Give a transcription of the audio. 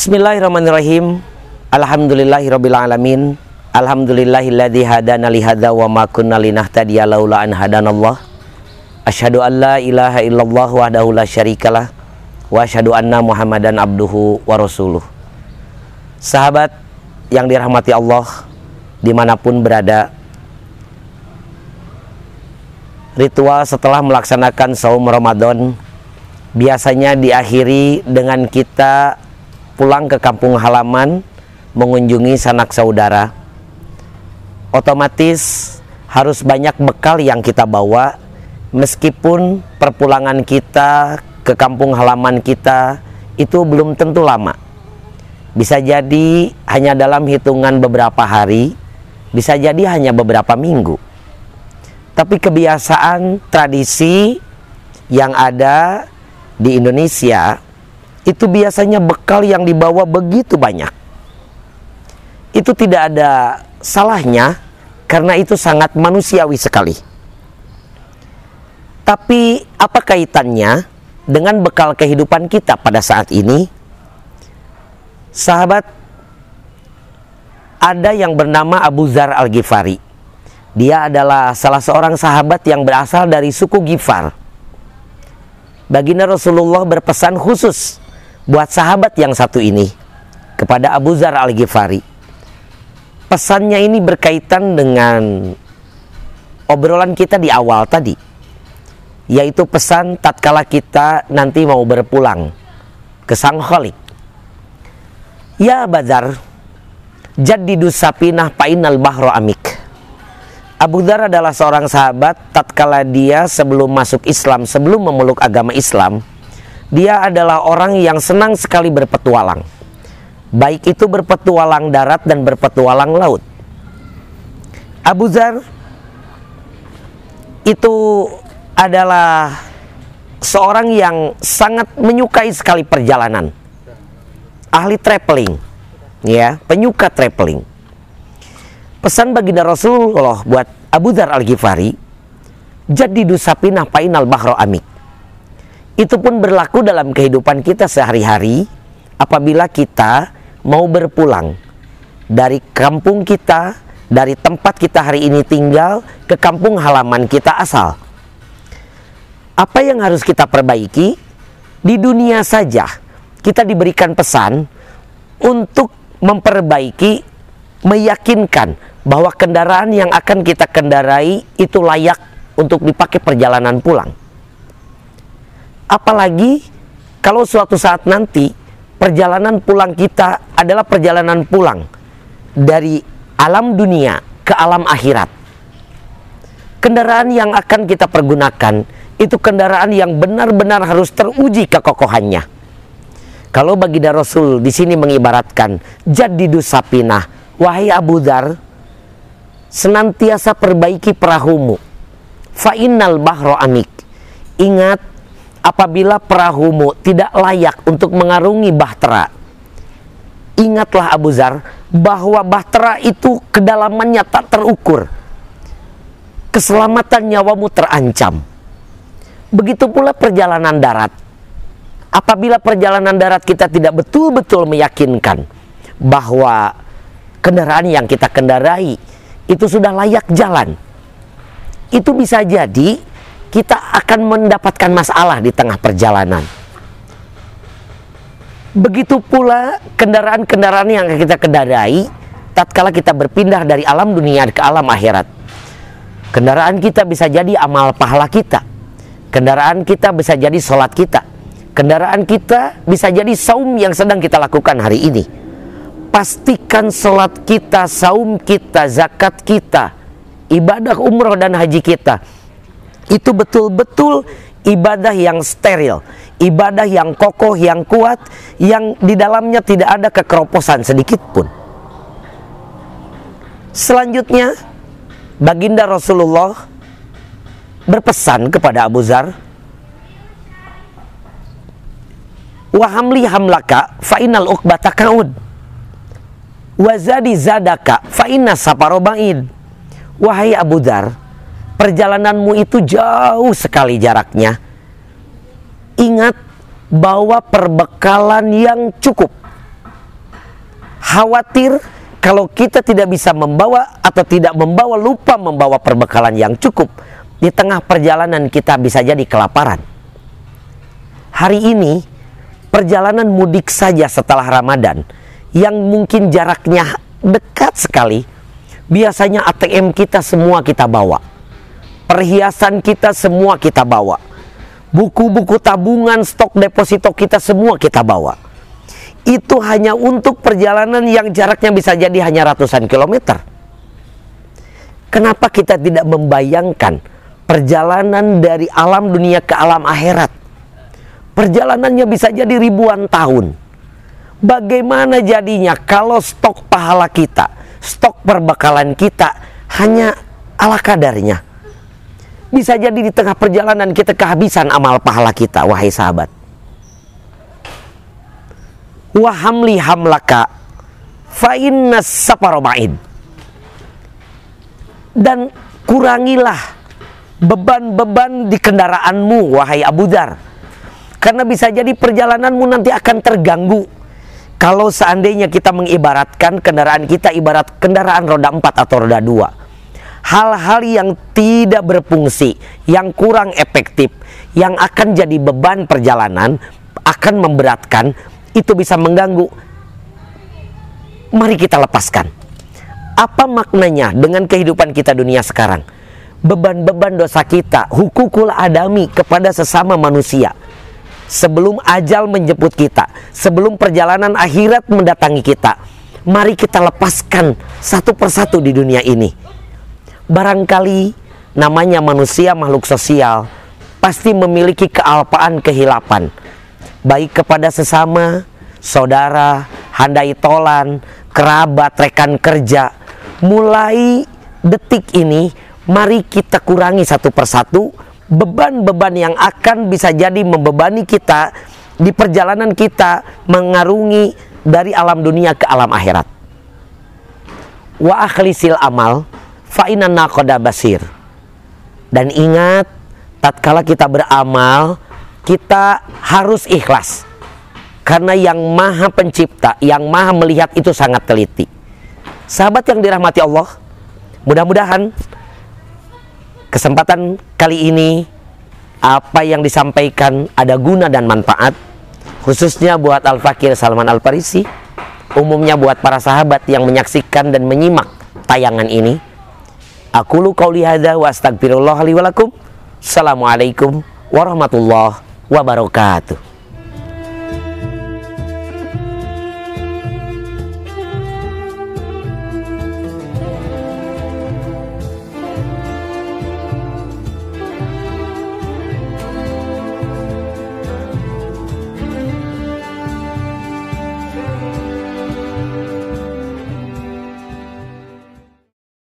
Bismillahirrahmanirrahim. Alhamdulillahirrabbilalamin. Alhamdulillahilladzi hadana li wa ma kunna linahtadiya laula an hadanallah. Asyhadu an la ilaha illallah wahdahu la syarikalah wa asyhadu anna Muhammadan abduhu wa rasuluh. Sahabat yang dirahmati Allah dimanapun berada Ritual setelah melaksanakan saum Ramadan biasanya diakhiri dengan kita pulang ke kampung halaman mengunjungi sanak saudara, otomatis harus banyak bekal yang kita bawa meskipun perpulangan kita ke kampung halaman kita itu belum tentu lama. Bisa jadi hanya dalam hitungan beberapa hari, bisa jadi hanya beberapa minggu. Tapi kebiasaan tradisi yang ada di Indonesia itu biasanya bekal yang dibawa begitu banyak. Itu tidak ada salahnya karena itu sangat manusiawi sekali. Tapi apa kaitannya dengan bekal kehidupan kita pada saat ini? Sahabat, ada yang bernama Abu Zar Al-Ghifari. Dia adalah salah seorang sahabat yang berasal dari suku Ghifar. Baginda Rasulullah berpesan khusus buat sahabat yang satu ini kepada Abu Zar Al-Ghifari. Pesannya ini berkaitan dengan obrolan kita di awal tadi yaitu pesan tatkala kita nanti mau berpulang ke Sang Khalik. Ya Badar, jadidus sapinah painal bahro amik. Abu Dhar adalah seorang sahabat tatkala dia sebelum masuk Islam, sebelum memeluk agama Islam, dia adalah orang yang senang sekali berpetualang. Baik itu berpetualang darat dan berpetualang laut. Abu Zar itu adalah seorang yang sangat menyukai sekali perjalanan. Ahli traveling. Ya, penyuka traveling. Pesan bagi Rasulullah buat Abu Dhar Al-Ghifari, jadi dusapinah painal bahro amik. Itu pun berlaku dalam kehidupan kita sehari-hari apabila kita mau berpulang dari kampung kita, dari tempat kita hari ini tinggal ke kampung halaman kita asal. Apa yang harus kita perbaiki? Di dunia saja kita diberikan pesan untuk memperbaiki, meyakinkan bahwa kendaraan yang akan kita kendarai itu layak untuk dipakai perjalanan pulang. Apalagi kalau suatu saat nanti perjalanan pulang kita adalah perjalanan pulang dari alam dunia ke alam akhirat. Kendaraan yang akan kita pergunakan itu kendaraan yang benar-benar harus teruji kekokohannya. Kalau baginda Rasul di sini mengibaratkan jadi sapinah, wahai Abu Dar, senantiasa perbaiki perahumu. Fainal bahro amik. Ingat apabila perahumu tidak layak untuk mengarungi bahtera ingatlah Abu Zar bahwa bahtera itu kedalamannya tak terukur keselamatan nyawamu terancam begitu pula perjalanan darat apabila perjalanan darat kita tidak betul-betul meyakinkan bahwa kendaraan yang kita kendarai itu sudah layak jalan itu bisa jadi kita akan mendapatkan masalah di tengah perjalanan. Begitu pula kendaraan-kendaraan yang kita kendarai tatkala kita berpindah dari alam dunia ke alam akhirat. Kendaraan kita bisa jadi amal pahala kita. Kendaraan kita bisa jadi sholat kita. Kendaraan kita bisa jadi saum yang sedang kita lakukan hari ini. Pastikan sholat kita, saum kita, zakat kita, ibadah umroh dan haji kita itu betul-betul ibadah yang steril, ibadah yang kokoh, yang kuat, yang di dalamnya tidak ada kekeroposan sedikit pun. Selanjutnya, Baginda Rasulullah berpesan kepada Abu Zar, "Wahamli hamlaka fa'inal uqbata kaud. Wazadi zadaka fa'inna saparobain." Wahai Abu Zar. Perjalananmu itu jauh sekali jaraknya. Ingat, bahwa perbekalan yang cukup. Khawatir kalau kita tidak bisa membawa atau tidak membawa lupa membawa perbekalan yang cukup di tengah perjalanan kita bisa jadi kelaparan. Hari ini perjalanan mudik saja setelah Ramadan yang mungkin jaraknya dekat sekali biasanya ATM kita semua kita bawa perhiasan kita semua kita bawa. Buku-buku tabungan, stok deposito kita semua kita bawa. Itu hanya untuk perjalanan yang jaraknya bisa jadi hanya ratusan kilometer. Kenapa kita tidak membayangkan perjalanan dari alam dunia ke alam akhirat? Perjalanannya bisa jadi ribuan tahun. Bagaimana jadinya kalau stok pahala kita, stok perbekalan kita hanya ala kadarnya? Bisa jadi di tengah perjalanan kita kehabisan amal pahala kita, wahai sahabat. Wahamli hamlaka fa'inna saparoma'in. Dan kurangilah beban-beban di kendaraanmu, wahai Abu Dar. Karena bisa jadi perjalananmu nanti akan terganggu. Kalau seandainya kita mengibaratkan kendaraan kita ibarat kendaraan roda empat atau roda dua hal-hal yang tidak berfungsi, yang kurang efektif, yang akan jadi beban perjalanan, akan memberatkan, itu bisa mengganggu. Mari kita lepaskan. Apa maknanya dengan kehidupan kita dunia sekarang? Beban-beban dosa kita, hukukul adami kepada sesama manusia. Sebelum ajal menjemput kita, sebelum perjalanan akhirat mendatangi kita, mari kita lepaskan satu persatu di dunia ini Barangkali namanya manusia makhluk sosial pasti memiliki kealpaan kehilapan baik kepada sesama, saudara, handai tolan, kerabat, rekan kerja. Mulai detik ini mari kita kurangi satu persatu beban-beban yang akan bisa jadi membebani kita di perjalanan kita mengarungi dari alam dunia ke alam akhirat. Wa akhlisil amal fa'inan nakoda basir. Dan ingat, tatkala kita beramal, kita harus ikhlas. Karena yang maha pencipta, yang maha melihat itu sangat teliti. Sahabat yang dirahmati Allah, mudah-mudahan kesempatan kali ini apa yang disampaikan ada guna dan manfaat khususnya buat Al-Fakir Salman Al-Farisi umumnya buat para sahabat yang menyaksikan dan menyimak tayangan ini Aku lu kau lihada wa astagfirullah li Assalamualaikum warahmatullahi wabarakatuh.